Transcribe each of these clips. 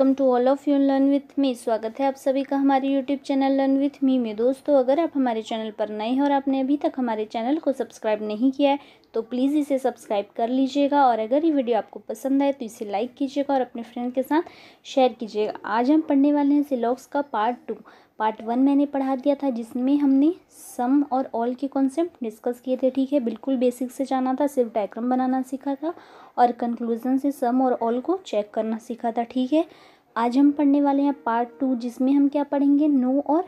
welcome to all of you learn with me स्वागत है आप सभी का हमारे YouTube channel learn with me में दोस्तों अगर आप हमारे चैनल पर नए हैं और आपने अभी तक हमारे चैनल को सब्सक्राइब नहीं किया है तो प्लीज़ इसे सब्सक्राइब कर लीजिएगा और अगर ये वीडियो आपको पसंद आए तो इसे लाइक कीजिएगा और अपने फ्रेंड के साथ शेयर कीजिएगा आज हम पढ़ने वाले हैं सिलॉक्स का पार्ट टू पार्ट वन मैंने पढ़ा दिया था जिसमें हमने सम और ऑल के कॉन्सेप्ट डिस्कस किए थे ठीक है बिल्कुल बेसिक से जाना था सिर्फ डायग्राम बनाना सीखा था और कंक्लूजन से सम और ऑल को चेक करना सीखा था ठीक है आज हम पढ़ने वाले हैं पार्ट टू जिसमें हम क्या पढ़ेंगे नो और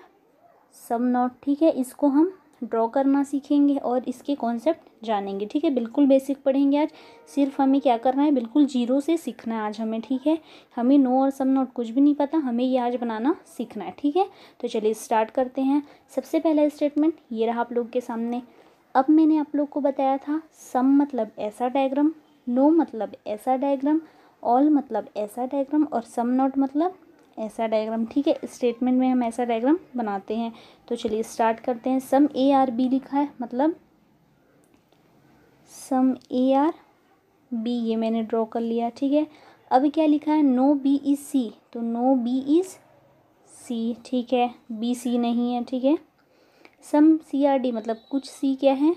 सम नॉट ठीक है इसको हम ड्रॉ करना सीखेंगे और इसके कॉन्सेप्ट जानेंगे ठीक है बिल्कुल बेसिक पढ़ेंगे आज सिर्फ हमें क्या करना है बिल्कुल जीरो से सीखना है आज हमें ठीक है हमें नो और सम नोट कुछ भी नहीं पता हमें ये आज बनाना सीखना है ठीक है तो चलिए स्टार्ट करते हैं सबसे पहला स्टेटमेंट ये रहा आप लोग के सामने अब मैंने आप लोग को बताया था सम मतलब ऐसा डायग्राम नो मतलब ऐसा डायग्राम ऑल मतलब ऐसा डायग्राम और सम नोट मतलब ऐसा डायग्राम ठीक है स्टेटमेंट में हम ऐसा डायग्राम बनाते हैं तो चलिए स्टार्ट करते हैं सम ए आर बी लिखा है मतलब सम ए आर बी ये मैंने ड्रॉ कर लिया ठीक है अब क्या लिखा है नो बी इज सी तो नो बी इज सी ठीक है बी सी नहीं है ठीक है सम सी आर डी मतलब कुछ सी क्या है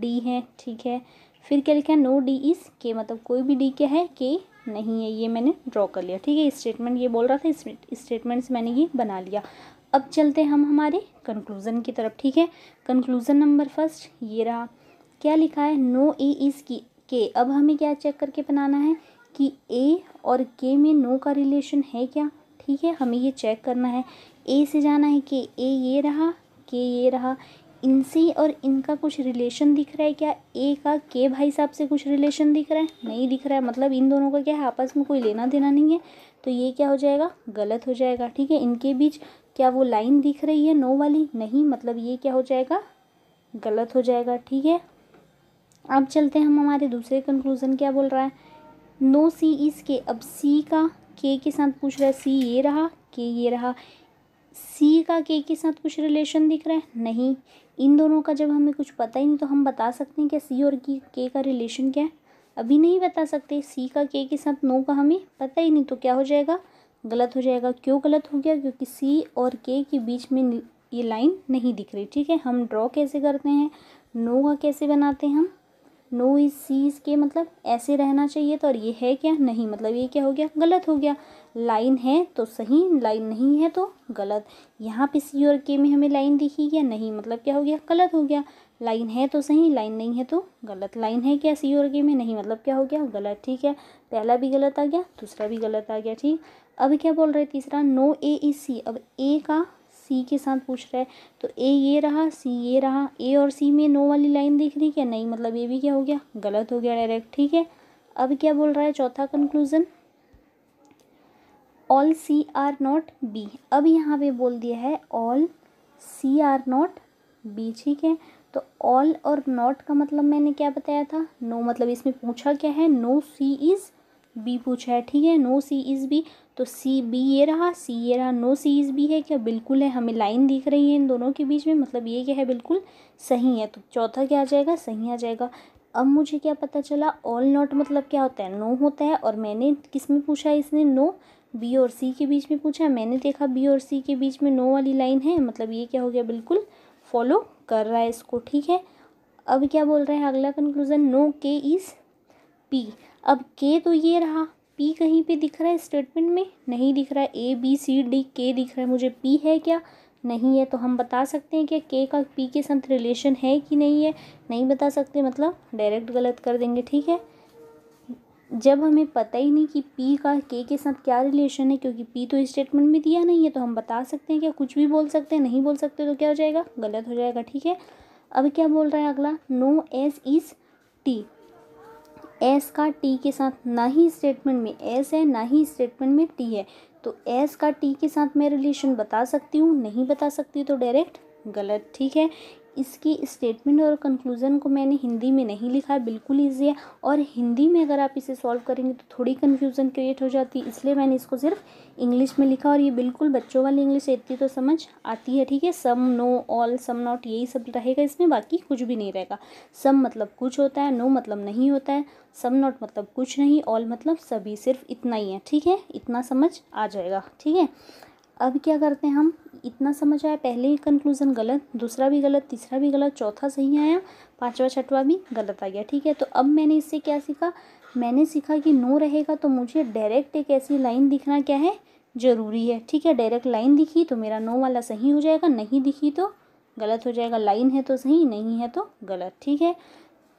डी है ठीक है फिर क्या लिखा है नो डी इज के मतलब कोई भी डी क्या है के नहीं है ये मैंने ड्रॉ कर लिया ठीक है स्टेटमेंट ये बोल रहा था से मैंने ये बना लिया अब चलते हम हमारे कंक्लूज़न की तरफ ठीक है कंक्लूज़न नंबर फर्स्ट ये रहा क्या लिखा है नो ए इज़ की के अब हमें क्या चेक करके बनाना है कि ए और के में नो का रिलेशन है क्या ठीक है हमें ये चेक करना है ए से जाना है कि ए ये रहा के ये रहा इनसे और इनका कुछ रिलेशन दिख रहा है क्या ए का के भाई साहब से कुछ रिलेशन दिख रहा है नहीं दिख रहा है मतलब इन दोनों का क्या है आपस में कोई लेना देना नहीं है तो ये क्या हो जाएगा गलत हो जाएगा ठीक है इनके बीच क्या वो लाइन दिख रही है नो वाली नहीं मतलब ये क्या हो जाएगा गलत हो जाएगा ठीक है अब चलते हैं हम हमारे दूसरे कंक्लूज़न क्या बोल रहा है नो सी इस के अब सी का के के साथ पूछ रहा है सी ये रहा के ये रहा सी का के के साथ कुछ रिलेशन दिख रहा है नहीं इन दोनों का जब हमें कुछ पता ही नहीं तो हम बता सकते हैं क्या सी और की के का रिलेशन क्या है अभी नहीं बता सकते सी का के के साथ नो का हमें पता ही नहीं तो क्या हो जाएगा गलत हो जाएगा क्यों गलत हो गया क्योंकि सी और के के बीच में ये लाइन नहीं दिख रही ठीक है हम ड्रॉ कैसे करते हैं नो का कैसे बनाते हैं हम नो इज सी इज़ के मतलब ऐसे रहना चाहिए तो और ये है क्या नहीं मतलब ये क्या हो गया गलत हो गया लाइन है तो सही लाइन नहीं है तो गलत यहाँ पे सी और के में हमें लाइन दिखी या नहीं मतलब क्या हो गया गलत हो गया लाइन है तो सही लाइन नहीं है तो गलत लाइन है क्या सी और के में नहीं मतलब क्या हो गया गलत ठीक है पहला भी गलत आ गया दूसरा भी गलत आ गया ठीक अब क्या बोल रहे तीसरा नो ए ई सी अब ए का सी के साथ पूछ रहा है तो ए ये रहा सी ये रहा ए और सी में नो वाली लाइन दिख रही क्या नहीं मतलब ये भी क्या हो गया गलत हो गया डायरेक्ट ठीक है अब क्या बोल रहा है चौथा conclusion all C are not B अब यहाँ पे बोल दिया है all C are not B ठीक है तो ऑल और नॉट का मतलब मैंने क्या बताया था नो no, मतलब इसमें पूछा क्या है नो सी इज़ बी पूछा है ठीक है नो सी इज़ बी तो सी बी ये रहा सी ये रहा नो सी इज़ बी है क्या बिल्कुल है हमें लाइन दिख रही है इन दोनों के बीच में मतलब ये क्या है बिल्कुल सही है तो चौथा क्या आ जाएगा सही आ जाएगा अब मुझे क्या पता चला ऑल नॉट मतलब क्या होता है नो होता है और मैंने किस में पूछा है इसने नो no, बी और सी के बीच में पूछा मैंने देखा बी और सी के बीच में नो वाली लाइन है मतलब ये क्या हो गया बिल्कुल फॉलो कर रहा है इसको ठीक है अब क्या बोल रहा है अगला conclusion no K is P अब के तो ये रहा पी कहीं पे दिख रहा है स्टेटमेंट में नहीं दिख रहा है ए बी सी डी के दिख रहा है मुझे पी है क्या नहीं है तो हम बता सकते हैं क्या के का पी के साथ रिलेशन है कि नहीं है नहीं बता सकते मतलब डायरेक्ट गलत कर देंगे ठीक है जब हमें पता ही नहीं कि पी का के के साथ क्या रिलेशन है क्योंकि पी तो स्टेटमेंट में दिया नहीं है तो हम बता सकते हैं क्या कुछ भी बोल सकते हैं नहीं बोल सकते तो क्या हो जाएगा गलत हो जाएगा ठीक है अब क्या बोल रहा है अगला no S is T S का टी के साथ ना ही स्टेटमेंट में एस है ना ही स्टेटमेंट में टी है तो एस का टी के साथ मैं रिलेशन बता सकती हूँ नहीं बता सकती तो डायरेक्ट गलत ठीक है इसकी स्टेटमेंट और कंक्लूज़न को मैंने हिंदी में नहीं लिखा है बिल्कुल ईजी है और हिंदी में अगर आप इसे सॉल्व करेंगे तो थोड़ी कन्फ्यूज़न क्रिएट हो जाती है इसलिए मैंने इसको सिर्फ इंग्लिश में लिखा और ये बिल्कुल बच्चों वाली इंग्लिश इतनी तो समझ आती है ठीक है some no all some not यही सब रहेगा इसमें बाकी कुछ भी नहीं रहेगा सम मतलब कुछ होता है नो मतलब नहीं होता है सम नॉट मतलब कुछ नहीं ऑल मतलब सभी सिर्फ इतना ही है ठीक है इतना समझ आ जाएगा ठीक है अब क्या करते हैं हम इतना समझ आया पहले ही कंक्लूज़न गलत दूसरा भी गलत तीसरा भी गलत चौथा सही आया पाँचवा छठवा भी गलत आ गया ठीक है तो अब मैंने इससे क्या सीखा मैंने सीखा कि नो रहेगा तो मुझे डायरेक्ट एक ऐसी लाइन दिखना क्या है ज़रूरी है ठीक है डायरेक्ट लाइन दिखी तो मेरा नो वाला सही हो जाएगा नहीं दिखी तो गलत हो जाएगा लाइन है तो सही नहीं है तो गलत ठीक है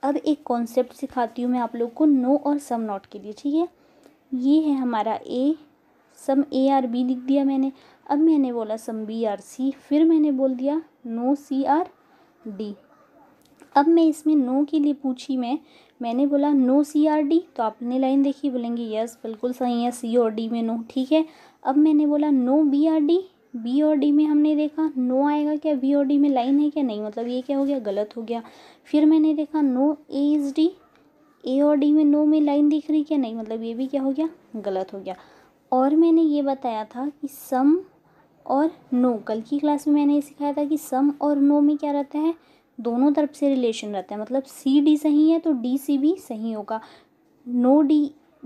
अब एक कॉन्सेप्ट सिखाती हूँ मैं आप लोग को नो और सम नॉट के लिए ठीक है ये है हमारा ए सम ए आर बी लिख दिया मैंने अब मैंने बोला सम बी आर सी फिर मैंने बोल दिया नो सी आर डी अब मैं इसमें नो के लिए पूछी मैं मैंने बोला नो सी आर डी तो आपने लाइन देखी बोलेंगे यस बिल्कुल सही है सी और डी में नो ठीक है अब मैंने बोला no B are D B और डी में हमने देखा नो आएगा क्या बी और डी में लाइन है क्या नहीं मतलब ये क्या हो गया गलत हो गया फिर मैंने देखा no A is D A और डी में नो में लाइन दिख रही क्या नहीं मतलब ये भी क्या हो गया गलत हो गया और मैंने ये बताया था कि सम और नो कल की क्लास में मैंने ये सिखाया था कि सम और नो में क्या रहता है दोनों तरफ से रिलेशन रहता है मतलब सी डी सही है तो डी सी भी सही होगा नो डी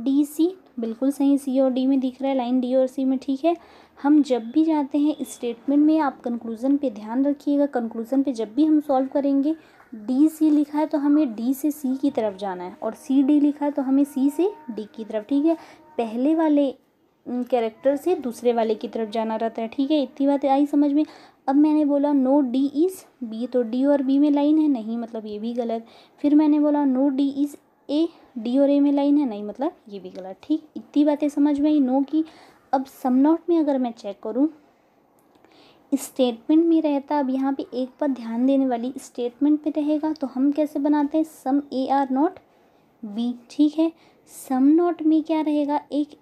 डी सी बिल्कुल सही सी और डी में दिख रहा है लाइन डी और सी में ठीक है हम जब भी जाते हैं स्टेटमेंट में आप कंक्लूज़न पे ध्यान रखिएगा कंक्लूज़न पे जब भी हम सॉल्व करेंगे डी सी लिखा है तो हमें डी से सी की तरफ जाना है और सी डी लिखा है तो हमें सी से डी की तरफ ठीक है पहले वाले कैरेक्टर से दूसरे वाले की तरफ जाना रहता है ठीक है इतनी बात आई समझ में अब मैंने बोला नो डी इज़ बी तो डी और बी में लाइन है नहीं मतलब ये भी गलत फिर मैंने बोला no D is A D और ए में लाइन है नहीं मतलब ये भी गलत ठीक इतनी बातें समझ में आई नो की अब सम नॉट में अगर मैं चेक करूँ स्टेटमेंट में रहता अब यहाँ पे एक पर ध्यान देने वाली स्टेटमेंट पे रहेगा तो हम कैसे बनाते हैं some A are not B ठीक है सम नॉट में क्या रहेगा एक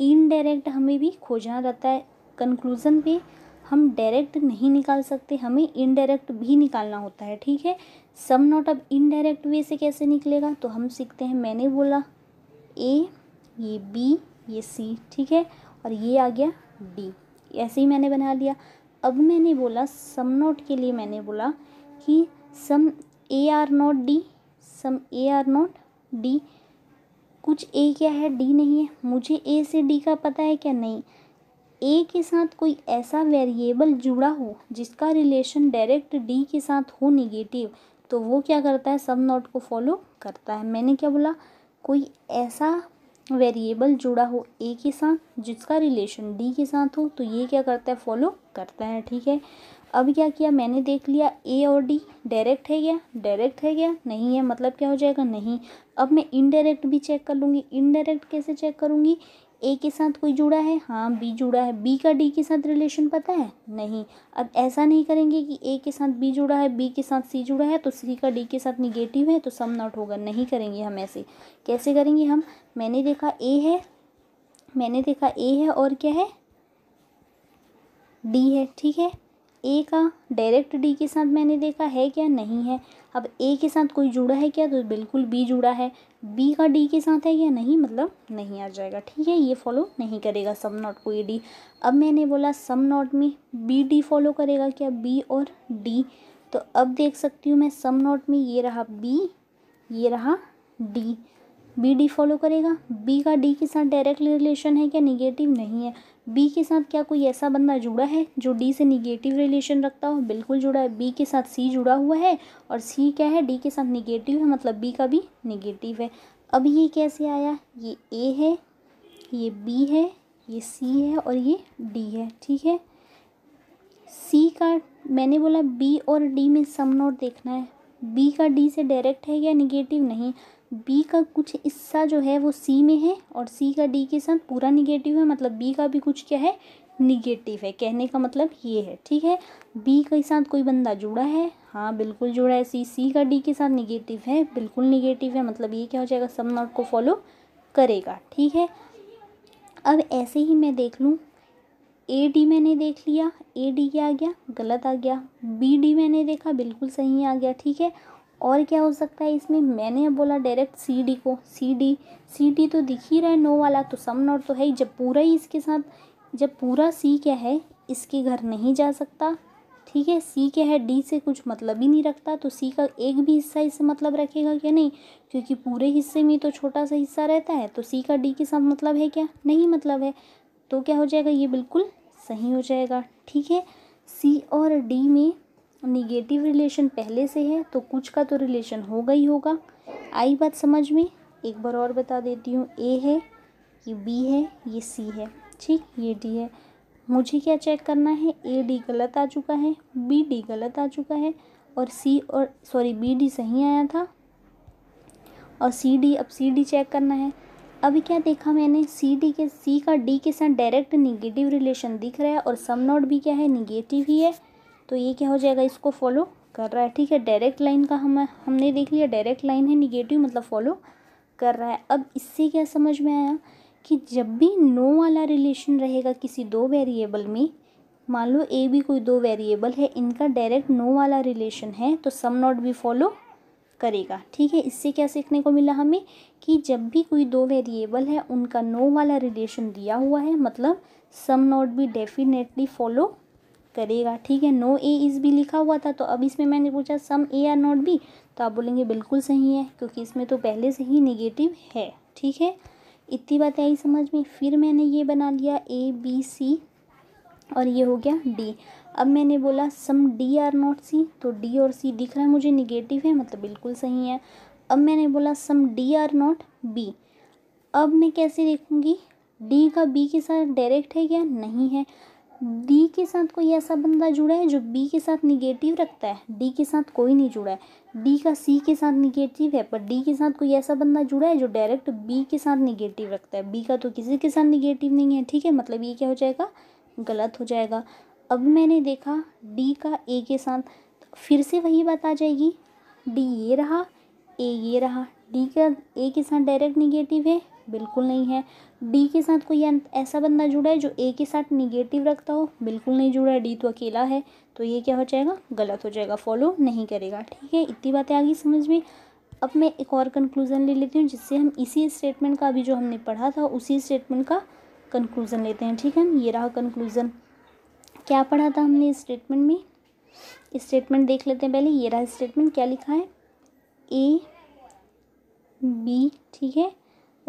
इनडायरेक्ट हमें भी खोजना रहता है कंक्लूज़न पे हम डायरेक्ट नहीं निकाल सकते हमें इनडायरेक्ट भी निकालना होता है ठीक है सम नॉट अब इनडायरेक्ट वे से कैसे निकलेगा तो हम सीखते हैं मैंने बोला ए ये बी ये सी ठीक है और ये आ गया डी ऐसे ही मैंने बना लिया अब मैंने बोला सम नॉट के लिए मैंने बोला कि some A are not D some A are not D कुछ ए क्या है डी नहीं है मुझे ए से डी का पता है क्या नहीं ए के साथ कोई ऐसा वेरिएबल जुड़ा हो जिसका रिलेशन डायरेक्ट डी के साथ हो निगेटिव तो वो क्या करता है सब नॉट को फॉलो करता है मैंने क्या बोला कोई ऐसा वेरिएबल जुड़ा हो ए के साथ जिसका रिलेशन डी के साथ हो तो ये क्या करता है फॉलो करता है ठीक है अब क्या किया मैंने देख लिया ए और डी डायरेक्ट है क्या डायरेक्ट है क्या नहीं है मतलब क्या हो जाएगा नहीं अब मैं इनडायरेक्ट भी चेक कर लूँगी इनडायरेक्ट कैसे चेक करूँगी ए के साथ कोई जुड़ा है हाँ बी जुड़ा है बी का डी के साथ रिलेशन पता है नहीं अब ऐसा नहीं करेंगे कि ए के साथ बी जुड़ा है बी के साथ सी जुड़ा है तो सी का डी के साथ निगेटिव है तो सम नॉट होगा नहीं करेंगे हम ऐसे कैसे करेंगे हम मैंने देखा ए है मैंने देखा ए है और क्या है डी है ठीक है ए का डायरेक्ट डी के साथ मैंने देखा है क्या नहीं है अब ए के साथ कोई जुड़ा है क्या तो बिल्कुल बी जुड़ा है बी का डी के साथ है या नहीं मतलब नहीं आ जाएगा ठीक है ये फॉलो नहीं करेगा सम नॉट को ये डी अब मैंने बोला सम नॉट में बी डी फॉलो करेगा क्या बी और डी तो अब देख सकती हूँ मैं सम नॉट में ये रहा बी ये रहा डी बी डी फॉलो करेगा बी का डी के साथ डायरेक्ट रिलेशन है क्या निगेटिव नहीं है बी के साथ क्या कोई ऐसा बंदा जुड़ा है जो डी से निगेटिव रिलेशन रखता हो बिल्कुल जुड़ा है बी के साथ सी जुड़ा हुआ है और सी क्या है डी के साथ निगेटिव है मतलब बी का भी निगेटिव है अब ये कैसे आया ये ए है ये बी है ये सी है और ये डी है ठीक है सी का मैंने बोला बी और डी में सम नोट देखना है बी का डी से डायरेक्ट है या निगेटिव नहीं बी का कुछ हिस्सा जो है वो सी में है और सी का डी के साथ पूरा निगेटिव है मतलब बी का भी कुछ क्या है निगेटिव है कहने का मतलब ये है ठीक है बी के साथ कोई बंदा जुड़ा है हाँ बिल्कुल जुड़ा है सी सी का डी के साथ निगेटिव है बिल्कुल निगेटिव है मतलब ये क्या हो जाएगा सब नॉट को फॉलो करेगा ठीक है अब ऐसे ही मैं देख लूँ ए डी मैंने देख लिया ए डी क्या आ गया गलत आ गया बी डी मैंने देखा बिल्कुल सही आ गया ठीक है और क्या हो सकता है इसमें मैंने बोला डायरेक्ट सी डी को सी डी सी डी तो दिख ही रहा है नो वाला तो सम नोट तो है ही जब पूरा ही इसके साथ जब पूरा सी क्या है इसके घर नहीं जा सकता ठीक है सी क्या है डी से कुछ मतलब ही नहीं रखता तो सी का एक भी हिस्सा इससे मतलब रखेगा क्या नहीं क्योंकि पूरे हिस्से में तो छोटा सा हिस्सा रहता है तो सी का डी के साथ मतलब है क्या नहीं मतलब है तो क्या हो जाएगा ये बिल्कुल सही हो जाएगा ठीक है सी और डी में निगेटिव रिलेशन पहले से है तो कुछ का तो रिलेशन होगा ही होगा आई बात समझ में एक बार और बता देती हूँ ए है ये बी है ये सी है ठीक ये डी है मुझे क्या चेक करना है ए डी गलत आ चुका है बी डी गलत आ चुका है और सी और सॉरी बी डी सही आया था और सी डी अब सी डी चेक करना है अभी क्या देखा मैंने सी डी के सी का डी के साथ डायरेक्ट निगेटिव रिलेशन दिख रहा है और सम नोट भी क्या है निगेटिव ही है तो ये क्या हो जाएगा इसको फॉलो कर रहा है ठीक है डायरेक्ट लाइन का हम हमने देख लिया डायरेक्ट लाइन है निगेटिव मतलब फॉलो कर रहा है अब इससे क्या समझ में आया कि जब भी नो वाला रिलेशन रहेगा किसी दो वेरिएबल में मान लो ए भी कोई दो वेरिएबल है इनका डायरेक्ट नो वाला रिलेशन है तो सम नॉट भी फॉलो करेगा ठीक है इससे क्या सीखने को मिला हमें कि जब भी कोई दो वेरिएबल है उनका नो वाला रिलेशन दिया हुआ है मतलब सम नॉट भी डेफिनेटली फॉलो करेगा ठीक है नो ए इज़ भी लिखा हुआ था तो अब इसमें मैंने पूछा some A are not B तो आप बोलेंगे बिल्कुल सही है क्योंकि इसमें तो पहले से ही निगेटिव है ठीक है इतनी बात आई समझ में फिर मैंने ये बना लिया ए बी सी और ये हो गया डी अब मैंने बोला some D are not C तो डी और सी दिख रहा है मुझे निगेटिव है मतलब बिल्कुल सही है अब मैंने बोला some D are not B अब मैं कैसे देखूँगी डी का बी के साथ डायरेक्ट है क्या नहीं है डी के साथ कोई ऐसा बंदा जुड़ा है जो बी के साथ निगेटिव रखता है डी के साथ कोई नहीं जुड़ा है डी का सी के साथ निगेटिव है पर डी के साथ कोई ऐसा बंदा जुड़ा है जो डायरेक्ट बी के साथ निगेटिव रखता है बी का तो किसी के साथ निगेटिव नहीं है ठीक है मतलब ये क्या हो जाएगा गलत हो जाएगा अब मैंने देखा डी का ए के साथ फिर से वही बात आ जाएगी डी ये रहा ए ये रहा डी का ए के साथ डायरेक्ट निगेटिव है बिल्कुल नहीं है डी के साथ कोई ऐसा बंदा जुड़ा है जो ए के साथ निगेटिव रखता हो बिल्कुल नहीं जुड़ा है डी तो अकेला है तो ये क्या हो जाएगा गलत हो जाएगा फॉलो नहीं करेगा ठीक है इतनी बातें आ गई समझ में अब मैं एक और कंक्लूज़न ले लेती हूँ जिससे हम इसी स्टेटमेंट का अभी जो हमने पढ़ा था उसी स्टेटमेंट का कंक्लूज़न लेते हैं ठीक है ये रहा कंक्लूज़न क्या पढ़ा था हमने स्टेटमेंट में स्टेटमेंट देख लेते हैं पहले ये रहा स्टेटमेंट क्या लिखा है ए बी ठीक है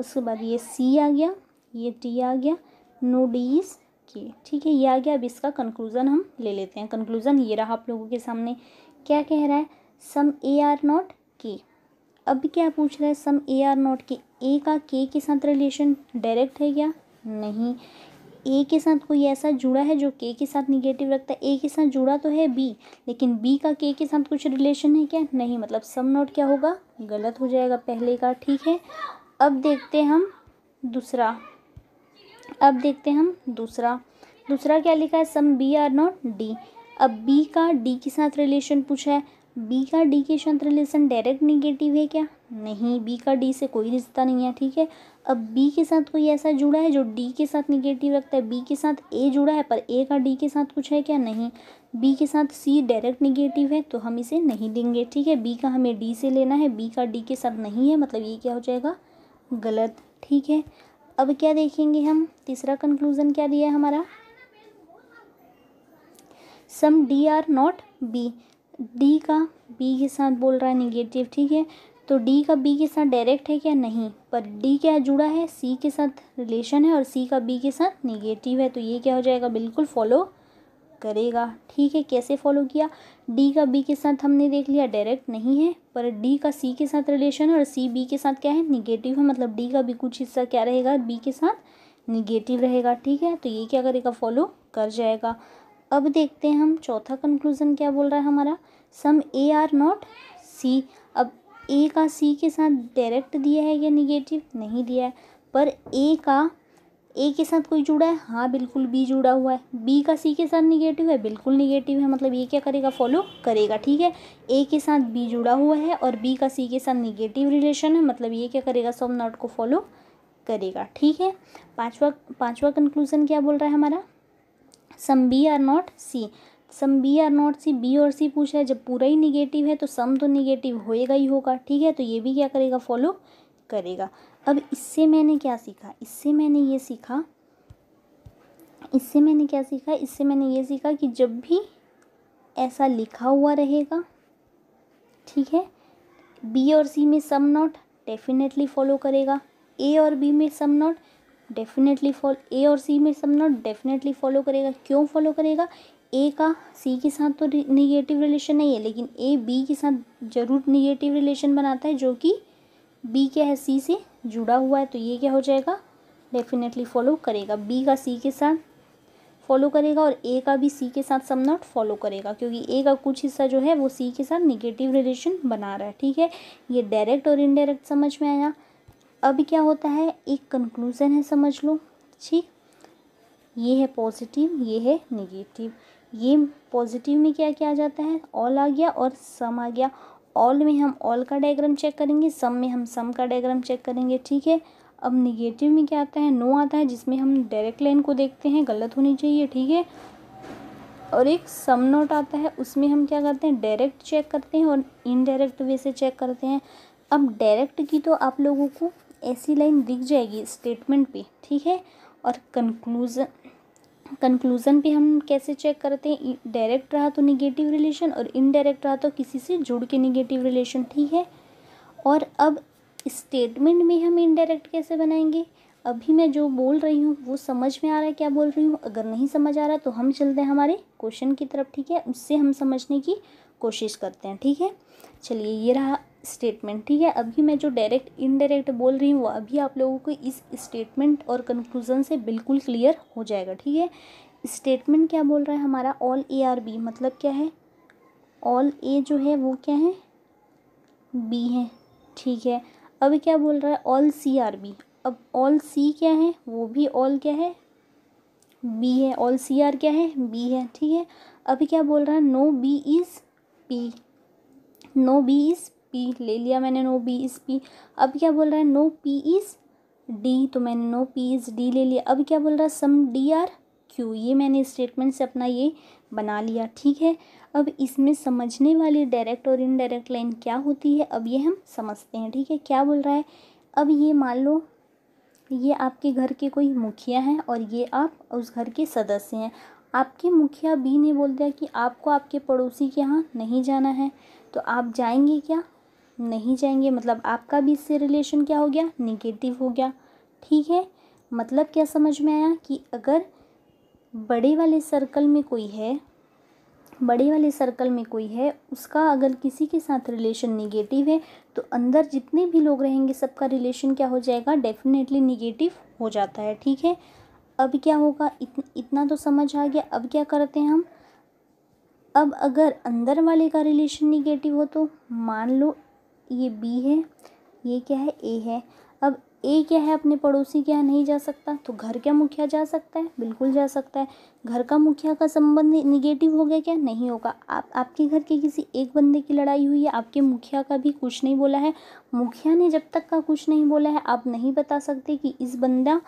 उसके बाद ये सी आ गया ये टी आ गया नो डी इज़ के ठीक है ये आ गया अब इसका कंक्लूज़न हम ले लेते हैं कंक्लूज़न ये रहा आप लोगों के सामने क्या कह रहा है सम ए आर नॉट के अब क्या पूछ रहा है सम ए आर नॉट के ए का के के साथ रिलेशन डायरेक्ट है क्या नहीं ए के साथ कोई ऐसा जुड़ा है जो के के साथ निगेटिव रखता है ए के साथ जुड़ा तो है बी लेकिन बी का के के साथ कुछ रिलेशन है क्या नहीं मतलब सम नॉट क्या होगा गलत हो जाएगा पहले का ठीक है अब देखते हम दूसरा अब देखते हम दूसरा दूसरा क्या लिखा है some B are not D अब बी का डी के साथ रिलेशन पूछा है बी का डी के साथ रिलेशन डायरेक्ट निगेटिव है क्या नहीं बी का डी से कोई रिश्ता नहीं है ठीक है अब बी के साथ कोई ऐसा जुड़ा है जो डी के साथ निगेटिव रखता है बी के साथ ए जुड़ा है पर ए का डी के साथ कुछ है क्या नहीं बी के साथ सी डायरेक्ट निगेटिव है तो हम इसे नहीं देंगे ठीक है बी का हमें डी से लेना है बी का डी के साथ नहीं है मतलब ये क्या हो जाएगा गलत ठीक है अब क्या देखेंगे हम तीसरा कंक्लूज़न क्या दिया है हमारा some D are not B D का बी के साथ बोल रहा है निगेटिव ठीक है तो डी का बी के साथ डायरेक्ट है क्या नहीं पर डी क्या जुड़ा है सी के साथ रिलेशन है और सी का बी के साथ निगेटिव है तो ये क्या हो जाएगा बिल्कुल फॉलो करेगा ठीक है कैसे फॉलो किया डी का बी के साथ हमने देख लिया डायरेक्ट नहीं है पर डी का सी के साथ रिलेशन है और सी बी के साथ क्या है निगेटिव है मतलब डी का भी कुछ हिस्सा क्या रहेगा बी के साथ निगेटिव रहेगा ठीक है तो ये क्या करेगा फॉलो कर जाएगा अब देखते हैं हम चौथा कंक्लूज़न क्या बोल रहा है हमारा सम ए आर नॉट सी अब ए का सी के साथ डायरेक्ट दिया है या निगेटिव नहीं दिया है पर ए का ए के साथ कोई जुड़ा है हाँ बिल्कुल बी जुड़ा हुआ है बी का सी के साथ निगेटिव है बिल्कुल निगेटिव मतलब है मतलब ये क्या करेगा फॉलो करेगा ठीक है ए के साथ बी जुड़ा हुआ है और बी का सी के साथ निगेटिव रिलेशन है मतलब ये क्या करेगा सब नॉट को फॉलो करेगा ठीक है पांचवा पांचवा कंक्लूजन क्या बोल रहा है हमारा some B are not C some B are not C B और सी पूछा है जब पूरा ही निगेटिव है तो सम तो निगेटिव होएगा ही होगा ठीक है तो ये भी क्या करेगा फॉलो करेगा अब इससे मैंने क्या सीखा इससे मैंने ये सीखा इससे मैंने क्या सीखा इससे मैंने ये सीखा कि जब भी ऐसा लिखा हुआ रहेगा ठीक है बी और सी में सम नॉट डेफिनेटली फॉलो करेगा ए और बी में some not definitely follow A और सी में सम नॉट डेफिनेटली फॉलो करेगा क्यों फॉलो करेगा ए का सी के साथ तो निगेटिव रिलेशन नहीं है लेकिन ए बी के साथ ज़रूर निगेटिव रिलेशन बनाता है जो कि बी क्या है सी से जुड़ा हुआ है तो ये क्या हो जाएगा डेफिनेटली फॉलो करेगा बी का सी के साथ फॉलो करेगा और ए का भी सी के साथ सम नॉट फॉलो करेगा क्योंकि ए का कुछ हिस्सा जो है वो सी के साथ निगेटिव रिलेशन बना रहा है ठीक है ये डायरेक्ट और इनडायरेक्ट समझ में आया अब क्या होता है एक कंक्लूज़न है समझ लो ठीक ये है पॉजिटिव ये है निगेटिव ये पॉजिटिव में क्या क्या आ जाता है ऑल आ गया और सम आ गया ऑल में हम ऑल का डायग्राम चेक करेंगे सम में हम सम का डायग्राम चेक करेंगे ठीक है अब निगेटिव में क्या आता है नो आता है जिसमें हम डायरेक्ट लाइन को देखते हैं गलत होनी चाहिए ठीक है और एक सम नोट आता है उसमें हम क्या करते हैं डायरेक्ट चेक करते हैं और इनडायरेक्ट वे से चेक करते हैं अब डायरेक्ट की तो आप लोगों को ऐसी लाइन दिख जाएगी स्टेटमेंट पे ठीक है और कंक्लूजन कंक्लूज़न भी हम कैसे चेक करते हैं डायरेक्ट रहा तो निगेटिव रिलेशन और इनडायरेक्ट रहा तो किसी से जुड़ के निगेटिव रिलेशन ठीक है और अब स्टेटमेंट में हम इनडायरेक्ट कैसे बनाएंगे अभी मैं जो बोल रही हूँ वो समझ में आ रहा है क्या बोल रही हूँ अगर नहीं समझ आ रहा तो हम चलते हैं हमारे क्वेश्चन की तरफ ठीक है उससे हम समझने की कोशिश करते हैं ठीक है चलिए ये रहा स्टेटमेंट ठीक है अभी मैं जो डायरेक्ट इनडायरेक्ट बोल रही हूँ वो अभी आप लोगों को इस स्टेटमेंट और कंक्लूजन से बिल्कुल क्लियर हो जाएगा ठीक है स्टेटमेंट क्या बोल रहा है हमारा ऑल ए आर बी मतलब क्या है ऑल ए जो है वो क्या है बी है ठीक है अब क्या बोल रहा है ऑल सी आर बी अब ऑल सी क्या है वो भी ऑल क्या है बी है ऑल सी आर क्या है बी है ठीक है अभी क्या बोल रहा है no B is P no B is P ले लिया मैंने नो बी इज़ पी अब क्या बोल रहा है नो पी इज़ डी तो मैंने नो पी इज़ डी ले लिया अब क्या बोल रहा है सम डी आर क्यू ये मैंने स्टेटमेंट से अपना ये बना लिया ठीक है अब इसमें समझने वाली डायरेक्ट और इनडायरेक्ट लाइन क्या होती है अब ये हम समझते हैं ठीक है क्या बोल रहा है अब ये मान लो ये आपके घर के कोई मुखिया हैं और ये आप उस घर के सदस्य हैं आपके मुखिया बी ने बोल दिया कि आपको आपके पड़ोसी के यहाँ नहीं जाना है तो आप जाएंगे क्या नहीं जाएंगे मतलब आपका भी इससे रिलेशन क्या हो गया निगेटिव हो गया ठीक है मतलब क्या समझ में आया कि अगर बड़े वाले सर्कल में कोई है बड़े वाले सर्कल में कोई है उसका अगर किसी के साथ रिलेशन निगेटिव है तो अंदर जितने भी लोग रहेंगे सबका रिलेशन क्या हो जाएगा डेफिनेटली निगेटिव हो जाता है ठीक है अब क्या होगा इत इतना तो समझ आ गया अब क्या करते हैं हम अब अगर अंदर वाले का रिलेशन निगेटिव हो तो मान लो ये बी है ये क्या है ए है अब ए क्या है अपने पड़ोसी के यहाँ नहीं जा सकता तो घर का मुखिया जा सकता है बिल्कुल जा सकता है घर का मुखिया का संबंध निगेटिव हो गया क्या नहीं होगा आप आपके घर के किसी एक बंदे की लड़ाई हुई है आपके मुखिया का भी कुछ नहीं बोला है मुखिया ने जब तक का कुछ नहीं बोला है आप नहीं बता सकते कि इस बंदा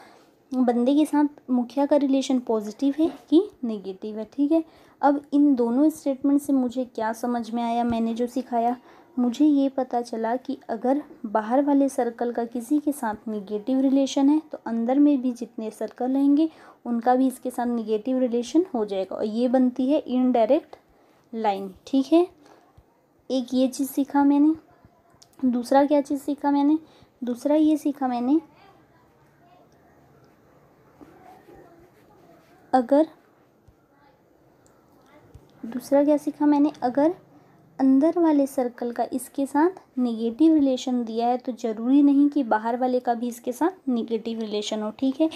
बंदे के साथ मुखिया का रिलेशन पॉजिटिव है कि नेगेटिव है ठीक है अब इन दोनों स्टेटमेंट से मुझे क्या समझ में आया मैंने जो सिखाया मुझे ये पता चला कि अगर बाहर वाले सर्कल का किसी के साथ निगेटिव रिलेशन है तो अंदर में भी जितने सर्कल रहेंगे उनका भी इसके साथ निगेटिव रिलेशन हो जाएगा और ये बनती है इनडायरेक्ट लाइन ठीक है एक ये चीज़ सीखा मैंने दूसरा क्या चीज़ सीखा मैंने दूसरा ये सीखा मैंने अगर दूसरा क्या सीखा मैंने अगर अंदर वाले सर्कल का इसके साथ नेगेटिव रिलेशन दिया है तो ज़रूरी नहीं कि बाहर वाले का भी इसके साथ नेगेटिव रिलेशन हो ठीक है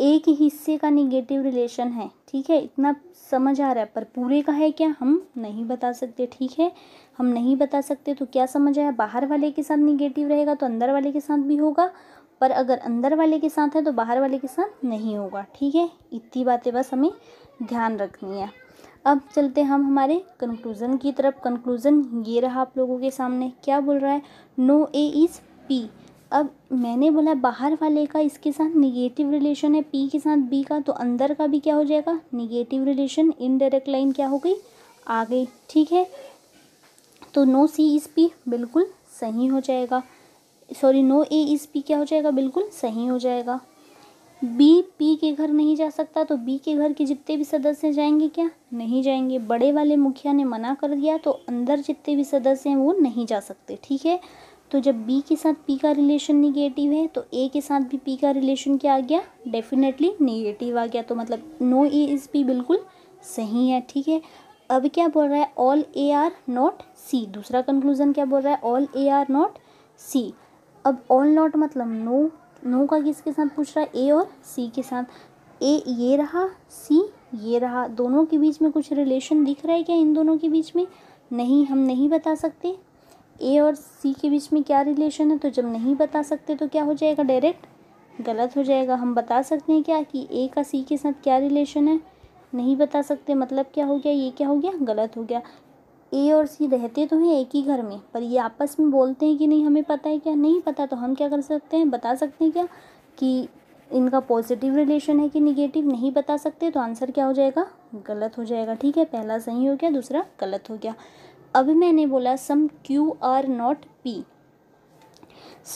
एक हिस्से का नेगेटिव रिलेशन है ठीक है इतना समझ आ रहा है पर पूरे का है क्या हम नहीं बता सकते ठीक है हम नहीं बता सकते तो क्या समझ आया बाहर वाले के साथ निगेटिव रहेगा तो अंदर वाले के साथ भी होगा पर अगर अंदर वाले के साथ है तो बाहर वाले के साथ नहीं होगा ठीक है इतनी बातें बस हमें ध्यान रखनी है अब चलते हम हमारे कंक्लूज़न की तरफ कंक्लूज़न ये रहा आप लोगों के सामने क्या बोल रहा है नो ए इज़ पी अब मैंने बोला बाहर वाले का इसके साथ निगेटिव रिलेशन है पी के साथ बी का तो अंदर का भी क्या हो जाएगा निगेटिव रिलेशन इनडायरेक्ट लाइन क्या हो गई आ गई ठीक है तो नो सी इज़ पी बिल्कुल सही हो जाएगा sorry no A is P क्या हो जाएगा बिल्कुल सही हो जाएगा बी पी के घर नहीं जा सकता तो बी के घर के जितने भी सदस्य जाएंगे क्या नहीं जाएंगे बड़े वाले मुखिया ने मना कर दिया तो अंदर जितने भी सदस्य हैं वो नहीं जा सकते ठीक है तो जब बी के साथ पी का रिलेशन निगेटिव है तो ए के साथ भी पी का रिलेशन क्या आ गया डेफिनेटली निगेटिव आ गया तो मतलब नो ए इज़ पी बिल्कुल सही है ठीक है अब क्या बोल रहा है all A are not C दूसरा कंक्लूजन क्या बोल रहा है all A are not C अब ऑल नॉट मतलब नो नो का किसके साथ पूछ रहा है ए और सी के साथ ए ये रहा सी ये रहा दोनों के बीच में कुछ रिलेशन दिख रहा है क्या इन दोनों के बीच में नहीं हम नहीं बता सकते ए और सी के बीच में क्या रिलेशन है तो जब नहीं बता सकते तो क्या हो जाएगा डायरेक्ट गलत हो जाएगा हम बता सकते हैं क्या कि ए का सी के साथ क्या रिलेशन है नहीं बता सकते मतलब क्या हो गया ये क्या हो गया गलत हो गया ए और सी रहते तो हैं एक ही घर में पर ये आपस में बोलते हैं कि नहीं हमें पता है क्या नहीं पता तो हम क्या कर सकते हैं बता सकते हैं क्या कि इनका पॉजिटिव रिलेशन है कि निगेटिव नहीं बता सकते तो आंसर क्या हो जाएगा गलत हो जाएगा ठीक है पहला सही हो गया दूसरा गलत हो गया अभी मैंने बोला some Q are not P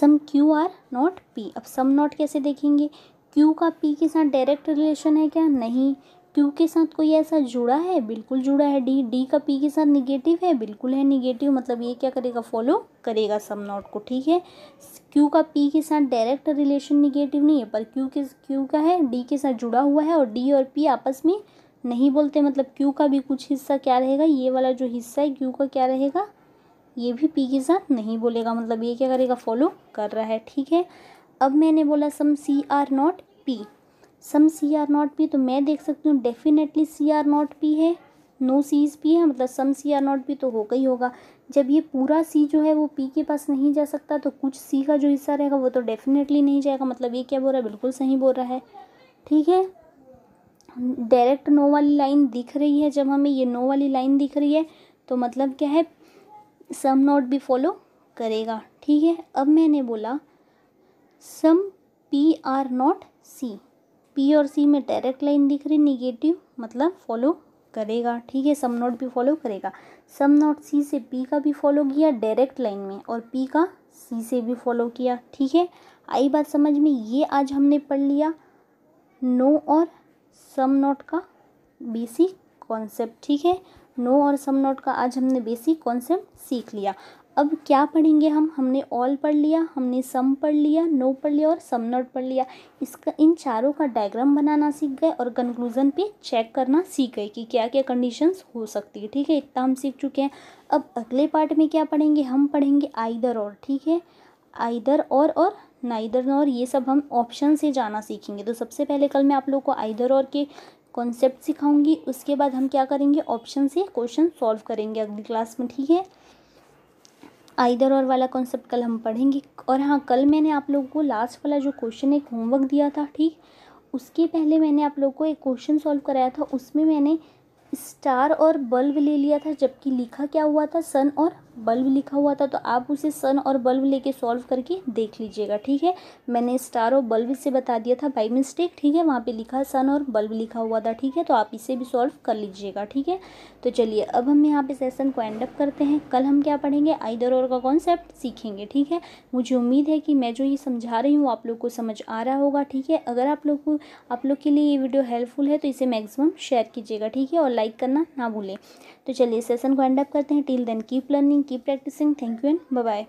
some Q are not P अब सम नॉट कैसे देखेंगे क्यू का पी के साथ डायरेक्ट रिलेशन है क्या नहीं क्यू के साथ कोई ऐसा जुड़ा है बिल्कुल जुड़ा है डी डी का पी के साथ निगेटिव है बिल्कुल है निगेटिव मतलब ये क्या करेगा फॉलो करेगा सम नॉट को ठीक है क्यू का पी के साथ डायरेक्ट रिलेशन निगेटिव नहीं है पर क्यू के क्यू का है डी के साथ जुड़ा हुआ है और डी और पी आपस में नहीं बोलते मतलब क्यू का भी कुछ हिस्सा क्या रहेगा ये वाला जो हिस्सा है क्यू का क्या रहेगा ये भी पी के साथ नहीं बोलेगा मतलब ये क्या करेगा फॉलो कर रहा है ठीक है अब मैंने बोला some C are not P some C are not भी तो मैं देख सकती हूँ डेफिनेटली सी आर नॉट भी है नो सीज भी है मतलब सम सी आर नॉट भी तो होगा ही होगा जब ये पूरा सी जो है वो पी के पास नहीं जा सकता तो कुछ सी का जो हिस्सा रहेगा वो तो डेफिनेटली नहीं जाएगा मतलब ये क्या बोल रहा है बिल्कुल सही बोल रहा है ठीक है डायरेक्ट नो वाली लाइन दिख रही है जब हमें ये नो वाली लाइन दिख रही है तो मतलब क्या है सम नॉट भी फॉलो करेगा ठीक है अब मैंने बोला some P are not C P और सी में डायरेक्ट लाइन दिख रही निगेटिव मतलब फॉलो करेगा ठीक है सम नोट भी फॉलो करेगा सम नोट सी से पी का भी फॉलो किया डायरेक्ट लाइन में और पी का सी से भी फॉलो किया ठीक है आई बात समझ में ये आज हमने पढ़ लिया नो और सम नोट का बेसिक कॉन्सेप्ट ठीक है नो और सम नोट का आज हमने बेसिक कॉन्सेप्ट सीख लिया अब क्या पढ़ेंगे हम हमने ऑल पढ़ लिया हमने सम पढ़ लिया नो पढ़ लिया और सम नॉट पढ़ लिया इसका इन चारों का डायग्राम बनाना सीख गए और कंक्लूज़न पे चेक करना सीख गए कि क्या क्या कंडीशंस हो सकती है ठीक है इतना हम सीख चुके हैं अब अगले पार्ट में क्या पढ़ेंगे हम पढ़ेंगे आइदर और ठीक है आइदर और और नाइदर और ये सब हम ऑप्शन से जाना सीखेंगे तो सबसे पहले कल मैं आप लोग को आइदर और के कॉन्सेप्ट सिखाऊंगी उसके बाद हम क्या करेंगे ऑप्शन से क्वेश्चन सॉल्व करेंगे अगली क्लास में ठीक है आइदर और वाला कॉन्सेप्ट कल हम पढ़ेंगे और हाँ कल मैंने आप लोगों को लास्ट वाला जो क्वेश्चन एक होमवर्क दिया था ठीक उसके पहले मैंने आप लोगों को एक क्वेश्चन सॉल्व कराया था उसमें मैंने स्टार और बल्ब ले लिया था जबकि लिखा क्या हुआ था सन और बल्ब लिखा हुआ था तो आप उसे सन और बल्ब लेके सॉल्व करके देख लीजिएगा ठीक है मैंने स्टार और बल्ब से बता दिया था बाई मिस्टेक ठीक है वहाँ पे लिखा सन और बल्ब लिखा हुआ था ठीक है तो आप इसे भी सॉल्व कर लीजिएगा ठीक है तो चलिए अब हम यहाँ पे सेशन को एंड अप करते हैं कल हम क्या पढ़ेंगे आइदर और का कॉन्सेप्ट सीखेंगे ठीक है मुझे उम्मीद है कि मैं जो ये समझा रही हूँ आप लोग को समझ आ रहा होगा ठीक है अगर आप लोग को आप लोग के लिए ये वीडियो हेल्पफुल है तो इसे मैक्सिमम शेयर कीजिएगा ठीक है और लाइक करना ना भूलें तो चलिए सेशन को एंड अप करते हैं till then keep learning keep practising thank you and bye